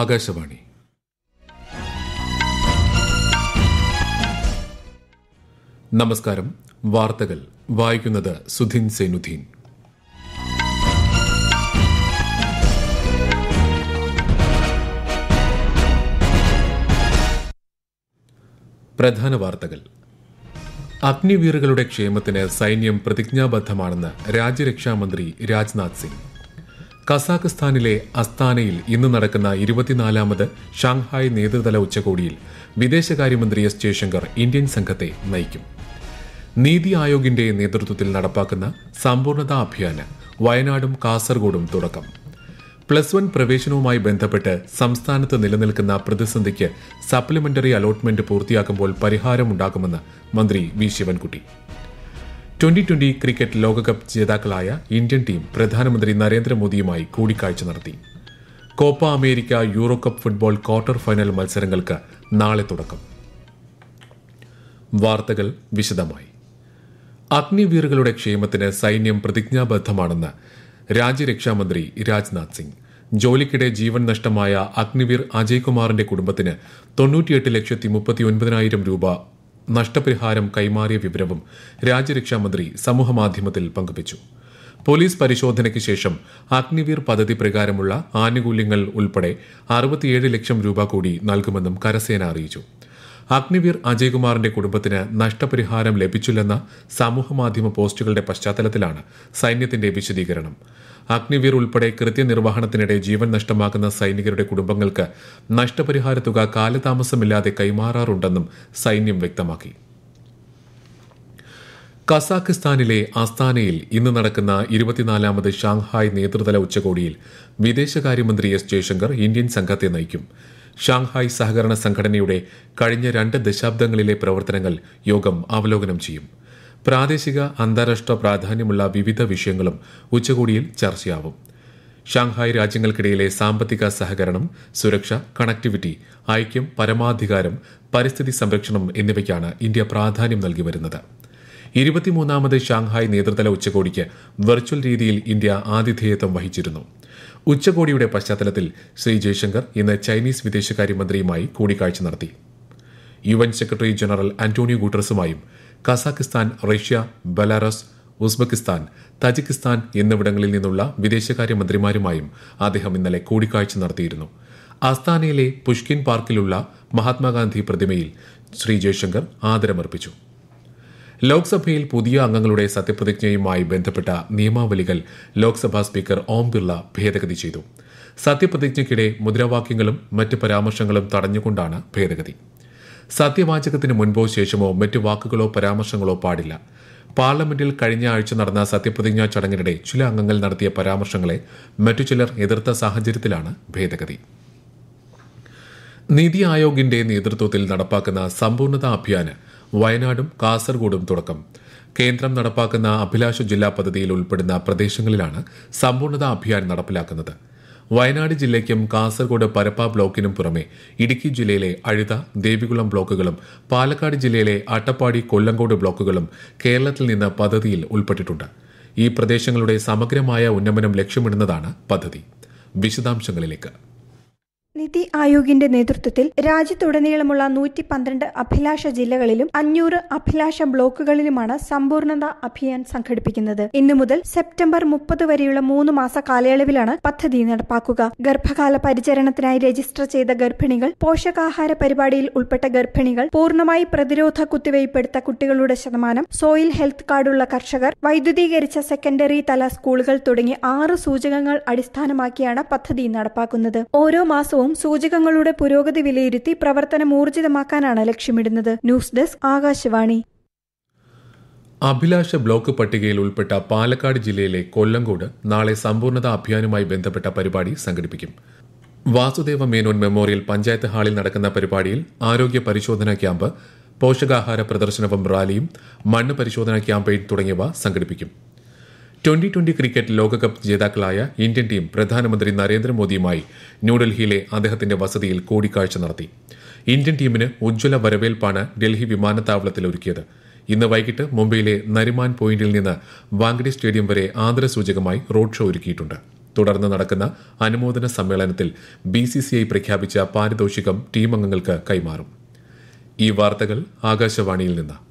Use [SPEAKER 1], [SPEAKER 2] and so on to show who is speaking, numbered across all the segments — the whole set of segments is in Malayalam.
[SPEAKER 1] ആകാശവാണി നമസ്കാരം വാർത്തകൾ വായിക്കുന്നത് സുധിൻ സൈനുദ്ദീൻ പ്രധാന വാർത്തകൾ അഗ്നിവീറുകളുടെ ക്ഷേമത്തിന് സൈന്യം പ്രതിജ്ഞാബദ്ധമാണെന്ന് രാജ്യരക്ഷാമന്ത്രി രാജ്നാഥ് സിംഗ് കസാഖ്സ്ഥാനിലെ അസ്താനയിൽ ഇന്ന് നടക്കുന്ന ഇരുപത്തിനാലാമത് ഷാങ്ഹായ് നേതൃതല ഉച്ചകോടിയിൽ വിദേശകാര്യമന്ത്രി എസ് ജയശങ്കർ ഇന്ത്യൻ സംഘത്തെ നയിക്കും നീതി ആയോഗിന്റെ നേതൃത്വത്തിൽ നടപ്പാക്കുന്ന സമ്പൂർണതാ അഭിയാന് വയനാടും കാസർഗോഡും തുടക്കം പ്ലസ് വൺ പ്രവേശനവുമായി ബന്ധപ്പെട്ട് സംസ്ഥാനത്ത് നിലനിൽക്കുന്ന പ്രതിസന്ധിക്ക് സപ്ലിമെന്ററി അലോട്ട്മെന്റ് പൂർത്തിയാക്കുമ്പോൾ പരിഹാരമുണ്ടാകുമെന്ന് മന്ത്രി V Sivankutty twenty twenty cricket ലോകകപ്പ് ജേതാക്കളായ ഇന്ത്യൻ ടീം പ്രധാനമന്ത്രി നരേന്ദ്രമോദിയുമായി കൂടിക്കാഴ്ച നടത്തി Copa America Euro cup football quarter final മത്സരങ്ങൾക്ക് നാളെ തുടക്കം വാർത്തകൾ വിശദമായി അഗ്നിവീറുകളുടെ ക്ഷേമത്തിന് സൈന്യം പ്രതിജ്ഞാബദ്ധമാണെന്ന് രാജ്യരക്ഷാമന്ത്രി രാജ്നാഥ് സിംഗ് ജോലിക്കിടെ ജീവൻ നഷ്ടമായ അഗ്നിവീർ അജയ്കുമാറിന്റെ കുടുംബത്തിന് തൊണ്ണൂറ്റിയെട്ട് ലക്ഷത്തി മുപ്പത്തി ഒൻപതിനായിരം രൂപ നഷ്ടപരിഹാരം കൈമാറിയ വിവരവും രാജ്യരക്ഷാമന്ത്രി സമൂഹമാധ്യമത്തിൽ പങ്കുവച്ചു പോലീസ് പരിശോധനയ്ക്ക് ശേഷം അഗ്നിവീർ പദ്ധതി പ്രകാരമുള്ള ആനുകൂല്യങ്ങൾ ഉൾപ്പെടെ അറുപത്തിയേഴ് ലക്ഷം രൂപ കൂടി നൽകുമെന്നും കരസേന അറിയിച്ചു അഗ്നിവീർ അജയ്കുമാറിന്റെ കുടുംബത്തിന് നഷ്ടപരിഹാരം ലഭിച്ചില്ലെന്ന സമൂഹമാധ്യമ പോസ്റ്റുകളുടെ പശ്ചാത്തലത്തിലാണ് സൈന്യത്തിന്റെ വിശദീകരണം അഗ്നിവീർ ഉൾപ്പെടെ കൃത്യനിർവഹണത്തിനിടെ ജീവൻ നഷ്ടമാക്കുന്ന സൈനികരുടെ കുടുംബങ്ങൾക്ക് നഷ്ടപരിഹാര തുക കാലതാമസമില്ലാതെ കൈമാറാറുണ്ടെന്നും സൈന്യം വ്യക്തമാക്കി കസാഖിസ്ഥാനിലെ അസ്താനയിൽ ഇന്ന് നടക്കുന്ന ഇരുപത്തിനാലാമത് ഷാങ്ഹായ് നേതൃതല ഉച്ചകോടിയിൽ വിദേശകാര്യമന്ത്രി എസ് ജയശങ്കർ ഇന്ത്യൻ സംഘത്തെ നയിക്കും ഷാങ്ഹായ് സഹകരണ സംഘടനയുടെ കഴിഞ്ഞ രണ്ട് ദശാബ്ദങ്ങളിലെ പ്രവർത്തനങ്ങൾ യോഗം അവലോകനം ചെയ്യും പ്രാദേശിക അന്താരാഷ്ട്ര പ്രാധാന്യമുള്ള വിവിധ വിഷയങ്ങളും ഉച്ചകോടിയിൽ ചർച്ചയാവും ഷാങ്ഹായ് രാജ്യങ്ങൾക്കിടയിലെ സാമ്പത്തിക സഹകരണം സുരക്ഷ കണക്ടിവിറ്റി ഐക്യം പരമാധികാരം പരിസ്ഥിതി സംരക്ഷണം എന്നിവയ്ക്കാണ് ഇന്ത്യ പ്രാധാന്യം നൽകി വരുന്നത് ഇരുപത്തിമൂന്നാമത് ഷാങ്ഹായ് നേതൃതല ഉച്ചകോടിക്ക് വെർച്വൽ രീതിയിൽ ഇന്ത്യ ആതിഥേയത്വം വഹിച്ചിരുന്നു ഉച്ചകോടിയുടെ പശ്ചാത്തലത്തിൽ ശ്രീ ജയശങ്കർ ഇന്ന് ചൈനീസ് വിദേശകാര്യമന്ത്രിയുമായി കൂടിക്കാഴ്ച നടത്തി U N secretary general Antonio ഗുട്ടറസുമായും Kazakhstan Russia Belarus Uzbekistan Tajikistan എന്നിവിടങ്ങളിൽ നിന്നുള്ള വിദേശകാര്യമന്ത്രിമാരുമായും അദ്ദേഹം ഇന്നലെ കൂടിക്കാഴ്ച നടത്തിയിരുന്നു അസ്താനയിലെ പുഷ്കിൻ പാർക്കിലുള്ള മഹാത്മാഗാന്ധി പ്രതിമയിൽ ശ്രീ ജയശങ്കർ ആദരമർപ്പിച്ചു ലോക്സഭയിൽ പുതിയ അംഗങ്ങളുടെ സത്യപ്രതിജ്ഞയുമായി ബന്ധപ്പെട്ട നിയമാവലികൾ ലോക്സഭാ സ്പീക്കർ ഓം ബിർള ഭേദഗതി ചെയ്തു സത്യപ്രതിജ്ഞയ്ക്കിടെ മുദ്രാവാക്യങ്ങളും മറ്റ് പരാമർശങ്ങളും തടഞ്ഞുകൊണ്ടാണ് ഭേദഗതി സത്യവാചകത്തിന് മുൻപോ ശേഷമോ മറ്റ് വാക്കുകളോ പരാമർശങ്ങളോ പാടില്ല പാർലമെന്റിൽ കഴിഞ്ഞ ആഴ്ച നടന്ന സത്യപ്രതിജ്ഞാ ചടങ്ങിനിടെ ചില അംഗങ്ങൾ നടത്തിയ പരാമർശങ്ങളെ മറ്റു ചിലർ എതിർത്ത സാഹചര്യത്തിലാണ് ഭേദഗതി നീതി ആയോഗിന്റെ നേതൃത്വത്തിൽ നടപ്പാക്കുന്ന സമ്പൂർണതാ അഭിയാന് വയനാടും കാസർഗോഡും തുടക്കം കേന്ദ്രം നടപ്പാക്കുന്ന അഭിലാഷ ജില്ലാ പദ്ധതിയിൽ ഉൾപ്പെടുന്ന പ്രദേശങ്ങളിലാണ് സമ്പൂർണ്ണത അഭിയാൻ നടപ്പിലാക്കുന്നത് വയനാട് ജില്ലയ്ക്കും കാസർഗോഡ് പരപ്പ ബ്ലോക്കിനും പുറമെ ഇടുക്കി ജില്ലയിലെ അഴുത ദേവികുളം ബ്ലോക്കുകളും പാലക്കാട് ജില്ലയിലെ അട്ടപ്പാടി കൊല്ലങ്കോട് ബ്ലോക്കുകളും കേരളത്തിൽ നിന്ന് പദ്ധതിയിൽ ഉൾപ്പെട്ടിട്ടുണ്ട് ഈ പ്രദേശങ്ങളുടെ സമഗ്രമായ ഉന്നമനം ലക്ഷ്യമിടുന്നതാണ് പദ്ധതി വിശദാംശങ്ങളിലേക്ക് നിതി ആയോഗിന്റെ നേതൃത്വത്തിൽ രാജ്യത്തുടനീളമുള്ള നൂറ്റി പന്ത്രണ്ട് അഭിലാഷ ജില്ലകളിലും അഞ്ഞൂറ് അഭിലാഷ ബ്ലോക്കുകളിലുമാണ് സമ്പൂർണത അഭിയാൻ സംഘടിപ്പിക്കുന്നത് ഇന്നു മുതൽ സെപ്റ്റംബർ മുപ്പത് വരെയുള്ള മൂന്ന് മാസ കാലയളവിലാണ് പദ്ധതി നടപ്പാക്കുക ഗർഭകാല പരിചരണത്തിനായി രജിസ്റ്റർ ചെയ്ത ഗർഭിണികൾ പോഷകാഹാര പരിപാടിയിൽ ഉൾപ്പെട്ട ഗർഭിണികൾ പൂർണ്ണമായി പ്രതിരോധ കുത്തിവയ്പ്പെടുത്ത കുട്ടികളുടെ ശതമാനം സോയിൽ ഹെൽത്ത് കാർഡുള്ള കർഷകർ വൈദ്യുതീകരിച്ച സെക്കൻഡറി തല സ്കൂളുകൾ തുടങ്ങി ആറ് സൂചകങ്ങൾ അടിസ്ഥാനമാക്കിയാണ് പദ്ധതി നടപ്പാക്കുന്നത് ഓരോ മാസവും ദിവസവും സൂചകങ്ങളുടെ പുരോഗതി വിലയിരുത്തി പ്രവർത്തനം ഊർജിതമാക്കാനാണ് ലക്ഷ്യമിടുന്നത് ന്യൂസ് ഡെസ്ക് ആകാശവാണി അഭിലാഷ ബ്ലോക്ക് പട്ടികയിൽ ഉൾപ്പെട്ട പാലക്കാട് ജില്ലയിലെ കൊല്ലങ്കോട് നാളെ സമ്പൂർണത അഭിയാനുമായി ബന്ധപ്പെട്ട പരിപാടി സംഘടിപ്പിക്കും വാസുദേവ മേനോൻ മെമ്മോറിയൽ പഞ്ചായത്ത് ഹാളിൽ നടക്കുന്ന പരിപാടിയിൽ ആരോഗ്യ പരിശോധനാ ക്യാമ്പ് പോഷകാഹാര പ്രദർശനവും റാലിയും മണ്ണ് പരിശോധനാ ക്യാമ്പയിൻ തുടങ്ങിയവ സംഘടിപ്പിക്കും ട്വന്റി ട്വന്റി ക്രിക്കറ്റ് ലോകകപ്പ് ജേതാക്കളായ ഇന്ത്യൻ ടീം പ്രധാനമന്ത്രി നരേന്ദ്രമോദിയുമായി ന്യൂഡൽഹിയിലെ അദ്ദേഹത്തിന്റെ വസതിയിൽ കൂടിക്കാഴ്ച നടത്തി ഇന്ത്യൻ ടീമിന് ഉജ്ജ്വല വരവേൽപ്പാണ് ഡൽഹി വിമാനത്താവളത്തിൽ ഒരുക്കിയത് ഇന്ന് വൈകിട്ട് മുംബൈയിലെ നരിമാൻ പോയിന്റിൽ നിന്ന് വാങ്കഡി സ്റ്റേഡിയം വരെ ആദരസൂചകമായി റോഡ് ഷോ ഒരുക്കിയിട്ടുണ്ട് തുടർന്ന് നടക്കുന്ന അനുമോദന സമ്മേളനത്തിൽ ബി സി സി ഐ പ്രഖ്യാപിച്ച പാരിതോഷികം ടീം അംഗങ്ങൾക്ക് കൈമാറും ഈ വാർത്തകൾ ആകാശവാണിയിൽ നിന്നാണ്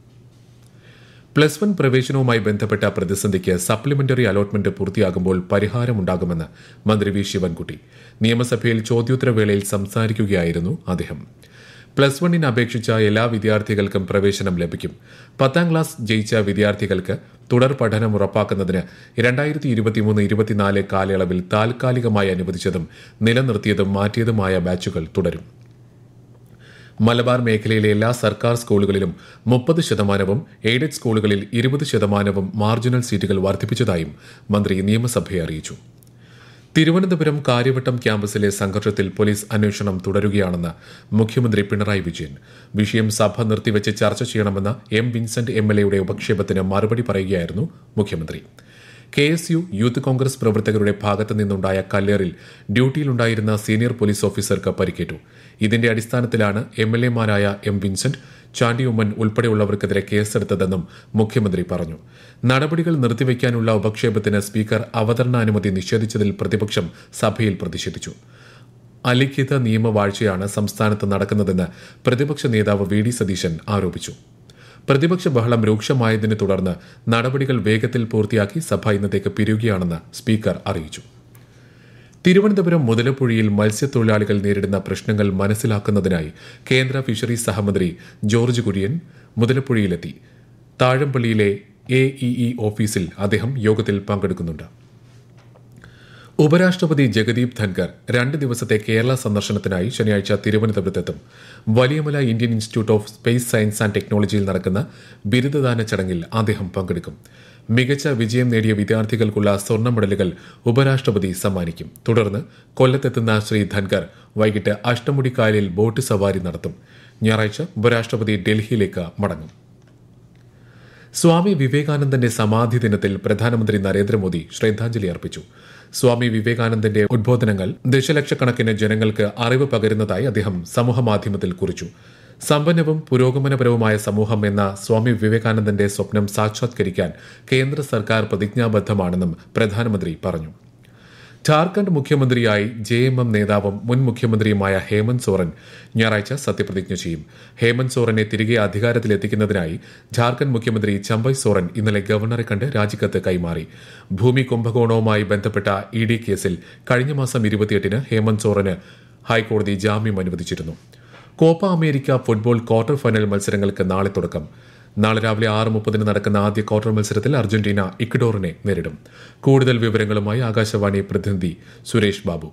[SPEAKER 1] പ്ലസ് വൺ പ്രവേശനവുമായി ബന്ധപ്പെട്ട പ്രതിസന്ധിക്ക് സപ്ലിമെന്ററി അലോട്ട്മെന്റ് പൂർത്തിയാകുമ്പോൾ പരിഹാരമുണ്ടാകുമെന്ന് മന്ത്രി വി ശിവൻകുട്ടി നിയമസഭയിൽ ചോദ്യോത്തരവേളയിൽ സംസാരിക്കുകയായിരുന്നു അദ്ദേഹം പ്ലസ് വണ്ണിന് അപേക്ഷിച്ച എല്ലാ വിദ്യാർത്ഥികൾക്കും പ്രവേശനം ലഭിക്കും പത്താം ക്ലാസ് ജയിച്ച വിദ്യാർത്ഥികൾക്ക് തുടർ പഠനം ഉറപ്പാക്കുന്നതിന് രണ്ടായിരത്തി ഇരുപത്തിമൂന്ന് ഇരുപത്തിനാല് കാലയളവിൽ താൽക്കാലികമായി അനുവദിച്ചതും നിലനിർത്തിയതും മാറ്റിയതുമായ ബാച്ചുകൾ തുടരും മലബാർ മേഖലയിലെ എല്ലാ സർക്കാർ സ്കൂളുകളിലും മുപ്പത് ശതമാനവും എയ്ഡഡ് സ്കൂളുകളിൽ ഇരുപത് ശതമാനവും മാർജിനൽ സീറ്റുകൾ വർദ്ധിപ്പിച്ചതായും മന്ത്രി നിയമസഭയെ അറിയിച്ചു തിരുവനന്തപുരം കാര്യവട്ടം ക്യാമ്പസിലെ സംഘർഷത്തിൽ പോലീസ് അന്വേഷണം തുടരുകയാണെന്ന് മുഖ്യമന്ത്രി പിണറായി വിജയൻ വിഷയം സഭ നിർത്തിവച്ച് ചർച്ച ചെയ്യണമെന്ന എം വിൻസെന്റ് എം എൽ എയുടെ ഉപക്ഷേപത്തിന് മറുപടി പറയുകയായിരുന്നു മുഖ്യമന്ത്രി K S U youth Congress പ്രവർത്തകരുടെ ഭാഗത്തു നിന്നുണ്ടായ കല്ലേറിൽ ഡ്യൂട്ടിയിലുണ്ടായിരുന്ന സീനിയർ പോലീസ് ഓഫീസർക്ക് പരിക്കേറ്റു ഇതിന്റെ അടിസ്ഥാനത്തിലാണ് എം എൽ എമാരായ എം വിൻസെന്റ് ചാണ്ടി ഉമ്മൻ ഉൾപ്പെടെയുള്ളവർക്കെതിരെ കേസെടുത്തതെന്നും മുഖ്യമന്ത്രി പറഞ്ഞു നടപടികൾ നിർത്തിവെക്കാനുള്ള ഉപക്ഷേപത്തിന് സ്പീക്കർ അവതരണാനുമതി നിഷേധിച്ചതിൽ പ്രതിപക്ഷം സഭയിൽ പ്രതിഷേധിച്ചു അലിഖിത നിയമവാഴ്ചയാണ് സംസ്ഥാനത്ത് നടക്കുന്നതെന്ന് പ്രതിപക്ഷ നേതാവ് വി ഡി സതീശൻ ആരോപിച്ചു പ്രതിപക്ഷ ബഹളം രൂക്ഷമായതിനെ തുടർന്ന് നടപടികൾ വേഗത്തിൽ പൂർത്തിയാക്കി സഭ ഇന്നത്തേക്ക് പിരിയുകയാണെന്ന് സ്പീക്കർ അറിയിച്ചു തിരുവനന്തപുരം മുതലപ്പുഴയിൽ മത്സ്യത്തൊഴിലാളികൾ നേരിടുന്ന പ്രശ്നങ്ങൾ മനസ്സിലാക്കുന്നതിനായി കേന്ദ്ര ഫിഷറീസ് സഹമന്ത്രി ജോർജ് കുര്യൻ മുതലപ്പുഴയിലെത്തി താഴമ്പള്ളിയിലെ എഇഇ ഓഫീസിൽ അദ്ദേഹം യോഗത്തിൽ പങ്കെടുക്കുന്നുണ്ട് ഉപരാഷ്ട്രപതി ജഗദീപ് ധൻകർ രണ്ട് ദിവസത്തെ കേരള സന്ദർശനത്തിനായി ശനിയാഴ്ച തിരുവനന്തപുരത്തെത്തും Valiyamala Indian institute of space science and ടെക്നോളജിയിൽ നടക്കുന്ന ബിരുദദാന ചടങ്ങിൽ അദ്ദേഹം പങ്കെടുക്കും മികച്ച വിജയം നേടിയ വിദ്യാർത്ഥികൾക്കുള്ള സ്വർണ്ണ മെഡലുകൾ ഉപരാഷ്ട്രപതി സമ്മാനിക്കും തുടർന്ന് കൊല്ലത്തെത്തുന്ന ശ്രീ ധൻകർ വൈകിട്ട് അഷ്ടമുടിക്കായലിൽ ബോട്ട് സവാരി നടത്തും ഞായറാഴ്ച ഉപരാഷ്ട്രപതി ഡൽഹിയിലേക്ക് മടങ്ങും സ്വാമി വിവേകാനന്ദന്റെ സമാധി ദിനത്തിൽ പ്രധാനമന്ത്രി നരേന്ദ്രമോദി ശ്രദ്ധാഞ്ജലി അർപ്പിച്ചു സ്വാമി വിവേകാനന്ദന്റെ ഉദ്ബോധനങ്ങൾ ദശലക്ഷക്കണക്കിന് ജനങ്ങൾക്ക് അറിവ് പകരുന്നതായി അദ്ദേഹം സമൂഹമാധ്യമത്തിൽ കുറിച്ചു സമ്പന്നവും പുരോഗമനപരവുമായ സമൂഹം എന്ന സ്വാമി വിവേകാനന്ദന്റെ സ്വപ്നം സാക്ഷാത്കരിക്കാൻ കേന്ദ്ര സർക്കാർ പ്രതിജ്ഞാബദ്ധമാണെന്നും പ്രധാനമന്ത്രി പറഞ്ഞു ഝാർഖണ്ഡ് മുഖ്യമന്ത്രിയായി ജെ എം എം നേതാവും മുൻ മുഖ്യമന്ത്രിയുമായ ഹേമന്ത് സോറൻ ഞായറാഴ്ച സത്യപ്രതിജ്ഞ ചെയ്യും ഹേമന്ത് സോറനെ തിരികെ അധികാരത്തിലെത്തിക്കുന്നതിനായി ഝാർഖണ്ഡ് മുഖ്യമന്ത്രി ചമ്പൈ സോറൻ ഇന്നലെ ഗവർണറെ കണ്ട് രാജിക്കത്ത് കൈമാറി ഭൂമി കുംഭകോണവുമായി ബന്ധപ്പെട്ട ഇ ഡി കേസിൽ കഴിഞ്ഞ മാസം ഇരുപത്തിയെട്ടിന് ഹേമന്ത് സോറന് ഹൈക്കോടതി ജാമ്യം അനുവദിച്ചിരുന്നു Copa America football quarter final മത്സരങ്ങൾക്ക് നാളെ തുടക്കം നാളെ രാവിലെ ആറ് മുപ്പതിന് നടക്കുന്ന ആദ്യ ക്വാർട്ടർ മത്സരത്തിൽ അർജന്റീന ഇക്വഡോറിനെ നേരിടും കൂടുതൽ വിവരങ്ങളുമായി ആകാശവാണി പ്രതിനിധി സുരേഷ് ബാബു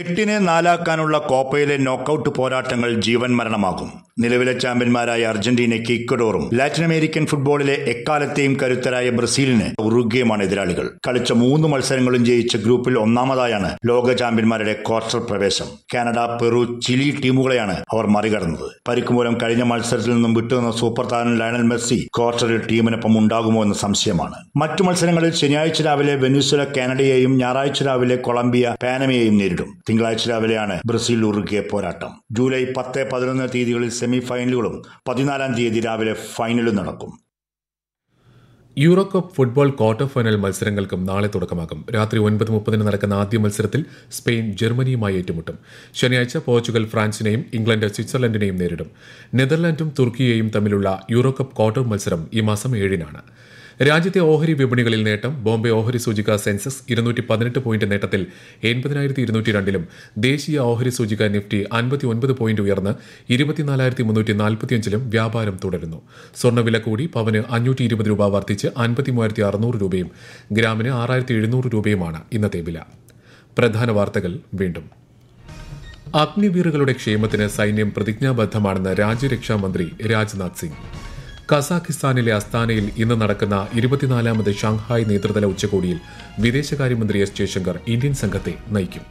[SPEAKER 1] എട്ടിനെ നാലാക്കാനുള്ള കോപ്പയിലെ നോക്കൌട്ട് പോരാട്ടങ്ങൾ ജീവൻ മരണമാകും നിലവിലെ ചാമ്പ്യന്മാരായ അർജന്റീനയ്ക്ക് ഇക്വഡോറും ലാറ്റിൻ അമേരിക്കൻ ഫുട്ബോളിലെ എക്കാലത്തെയും കരുത്തരായ ബ്രസീലിന് ഉറുഗ്യയുമാണ് എതിരാളികൾ കളിച്ച മൂന്ന് മത്സരങ്ങളും ജയിച്ച ഗ്രൂപ്പിൽ ഒന്നാമതായാണ് ലോക ചാമ്പ്യന്മാരുടെ ക്വാർട്ടർ പ്രവേശം കാനഡ പെറു ചിലി ടീമുകളെയാണ് അവർ മറികടന്നത് പരിക്ക് മൂലം കഴിഞ്ഞ മത്സരത്തിൽ നിന്നും വിട്ടുനിന്ന സൂപ്പർ താരം ലയണൽ മെസ്സി ക്വാർട്ടറിൽ ടീമിനൊപ്പം ഉണ്ടാകുമോ എന്ന സംശയമാണ് മറ്റു മത്സരങ്ങളിൽ ശനിയാഴ്ച രാവിലെ വെനുസുല കാനഡയെയും ഞായറാഴ്ച രാവിലെ കൊളംബിയ പാനമയെയും നേരിടും തിങ്കളാഴ്ച രാവിലെയാണ് ബ്രസീൽ ഉറുക്കിയ പോരാട്ടം ജൂലൈ പത്ത് പതിനൊന്ന് തീയതികളിൽ സെമി ഫൈനലുകളും പതിനാലാം തീയതി രാവിലെ ഫൈനലും നടക്കും Euro cup football quarter final മത്സരങ്ങൾക്കും നാളെ തുടക്കമാകും രാത്രി ഒൻപത് മുപ്പതിന് നടക്കുന്ന ആദ്യ മത്സരത്തിൽ സ്പെയിൻ ജർമ്മനിയുമായി ഏറ്റുമുട്ടും ശനിയാഴ്ച പോർച്ചുഗൽ ഫ്രാൻസിനെയും ഇംഗ്ലണ്ട് സ്വിറ്റ്സർലൻഡിനെയും നേരിടും നെതർലാൻഡും തുർക്കിയെയും തമ്മിലുള്ള യൂറോ കപ്പ് ക്വാർട്ടർ മത്സരം ഈ മാസം ഏഴിനാണ് രാജ്യത്തെ ഓഹരി വിപണികളിൽ നേട്ടം ബോംബെ ഓഹരി സൂചിക സെൻസസ് ഇരുന്നൂറ്റി പതിനെട്ട് പോയിന്റ് നേട്ടത്തിൽ എൺപതിനായിരത്തി ഇരുന്നൂറ്റി രണ്ടിലും ദേശീയ ഓഹരി സൂചിക നിഫ്റ്റി അൻപത്തി ഒൻപത് പോയിന്റ് ഉയർന്ന് ഇരുപത്തിനാലായിരത്തി മുന്നൂറ്റി നാൽപ്പത്തിയഞ്ചിലും വ്യാപാരം തുടരുന്നു സ്വർണ്ണവില കൂടി പവന് അഞ്ഞൂറ്റി ഇരുപത് രൂപ വർദ്ധിച്ച് അൻപത്തി മൂവായിരത്തി അറുന്നൂറ് രൂപയും ഗ്രാമിന് ആറായിരത്തി എഴുന്നൂറ് രൂപയുമാണ് ഇന്നത്തെ വില പ്രധാന വാർത്തകൾ വീണ്ടും അഗ്നിവീറുകളുടെ ക്ഷേമത്തിന് സൈന്യം പ്രതിജ്ഞാബദ്ധമാണെന്ന് രാജ്യരക്ഷാമന്ത്രി രാജ്നാഥ് സിംഗ് കസാഖിസ്ഥാനിലെ അസ്ഥാനയിൽ ഇന്ന് നടക്കുന്ന ഇരുപത്തിനാലാമത് ഷാങ്ഹായ് നേതൃതല ഉച്ചകോടിയിൽ വിദേശകാര്യമന്ത്രി എസ് ജയശങ്കർ ഇന്ത്യൻ സംഘത്തെ നയിക്കും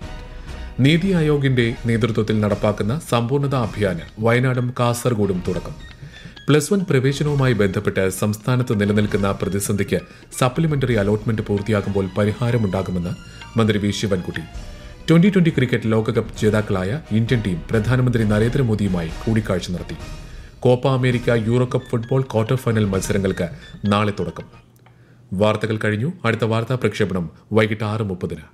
[SPEAKER 1] നീതി ആയോഗിന്റെ നേതൃത്വത്തിൽ നടപ്പാക്കുന്ന സമ്പൂർണത അഭിയാന് വയനാടും കാസർഗോഡും തുടക്കം പ്ലസ് വൺ പ്രവേശനവുമായി ബന്ധപ്പെട്ട് സംസ്ഥാനത്ത് നിലനിൽക്കുന്ന പ്രതിസന്ധിക്ക് സപ്ലിമെന്ററി അലോട്ട്മെന്റ് പൂർത്തിയാകുമ്പോൾ പരിഹാരമുണ്ടാകുമെന്ന് മന്ത്രി V Sivankutty twenty twenty cricket ലോകകപ്പ് ജേതാക്കളായ ഇന്ത്യൻ ടീം പ്രധാനമന്ത്രി നരേന്ദ്രമോദിയുമായി കൂടിക്കാഴ്ച നടത്തി Copa America Euro cup football quarter final മത്സരങ്ങൾക്ക് നാളെ തുടക്കം വാർത്തകൾ കഴിഞ്ഞു അടുത്ത വാർത്താ പ്രക്ഷേപണം വൈകിട്ട് ആറ് മുപ്പതിനാണ്